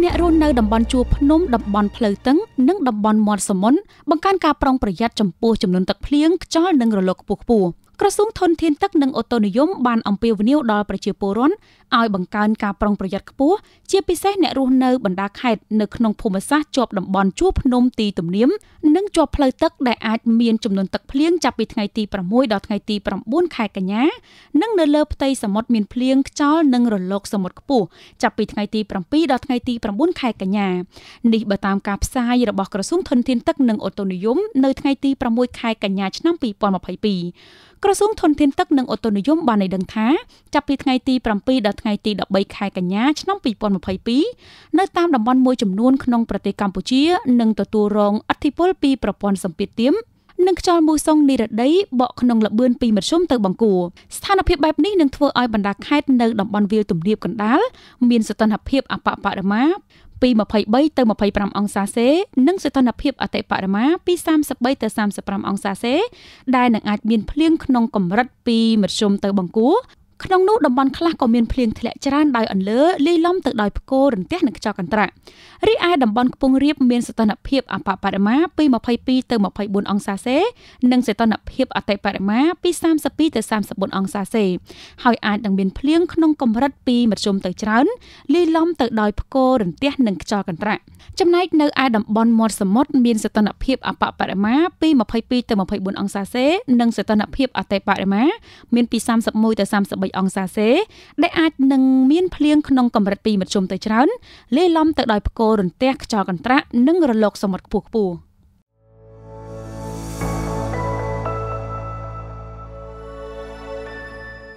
អ្នករស់នៅតំបន់ជួរភ្នំតំបន់ផ្លូវទឹង និងតំបន់មាត់សមុទ្របង្កើនការប្រុងប្រយ័ត្នចំពោះចំនួនទឹកភ្លៀងខ្យល់និងរលកខ្ពស់ខ្ពស់ក្រសួងធនធានទឹកនិងអូតូនិយម បានអំពាវនាវដល់ប្រជាពលរដ្ឋឲ្យបង្កើនការប្រុងប្រយ័ត្នខ្ពស់ជាពិសេសអ្នករស់នៅបណ្ដាខេត្តនៅក្នុងភូមិសាស្ត្រជាប់តំបន់ជួរភ្នំទីទំនាមនិងជាប់ផ្លូវទឹកដែលអាចមានចំនួនទឹកភ្លៀងចាប់ពីថ្ងៃទី6ដល់ថ្ងៃទី9ខែកញ្ញានិងនៅលើផ្ទៃសមុទ្រមានភ្លៀងខ្យល់និងរលកសមុទ្រខ្ពស់ចាប់ពីថ្ងៃទី7ដល់ថ្ងៃទី9ខែកញ្ញានេះបើតាមការផ្សាយរបស់ក្រសួងធនធានទឹកនិងអូតូនិយមនៅថ្ងៃទី6ខែកញ្ញាឆ្នាំ2022ក្រសួងធនធានទឹកនិងអូតូនិយមបានឲ្យដឹងថា ចាប់ពីថ្ងៃទី7ដល់ថ្ងៃទី13ខែកញ្ញាឆ្នាំ2022នៅតាមតំបន់មួយចំនួនក្នុងប្រទេសកម្ពុជានឹងទទួលរងឥទ្ធិពលពីប្រព័ន្ធសម្ពាធទាមនិងខ្យល់មូសុងនិរដី បក់ក្នុងលបឿនពីមធ្យមទៅបង្គួរស្ថានភាពបែបនេះនឹងធ្វើឲ្យបណ្ដាខេត្តនៅតំបន់វាលទំនាបកណ្ដាលមានសីតុណ្ហភាពអបបរមាពី23ទៅ25អង្សាសេនិងសីតុណ្ហភាពអតិបរមាពី33ទៅ35អង្សាសេ ដែលនឹងអាចមានភ្លៀងក្នុងកម្រិតពីមធ្យមទៅបង្គួរក្នុងនោះតំបន់ខ្លះក៏មានភ្លៀងធ្លាក់ច្រើនដោយអន្លើលាយឡំទៅដោយផ្គររន្ទះនិងខ្យល់កន្ត្រាក់រីឯតំបន់ខ្ពង់រាបមានសីតុណ្ហភាពអបបរមាពី22ទៅ24អង្សាសេនិងសីតុណ្ហភាពអតិបរមាពី32ទៅ34អង្សាសេហើយអាចនឹងមានភ្លៀងក្នុងកម្រិតពីមធ្យមទៅច្រើនលាយឡំទៅដោយផ្គររន្ទះនិងខ្យល់កន្ត្រាក់ចំណែកនៅឯតំបន់មាត់សមុទ្រមានសីតុណ្ហភាពអបបរមាពី22ទៅ24អង្សាសេនិងសីតុណ្ហភាពអតិបរមាមានពី31ទៅ33 1អង្សាសេដែលអាចនឹងមានភ្លៀងក្នុងកម្រិតពីមធ្យមទៅច្រើនលាយឡំទៅដោយផ្គររន្ទះខ្យល់កន្ត្រាក់និងរលកសមុទ្រខ្ពស់ៗ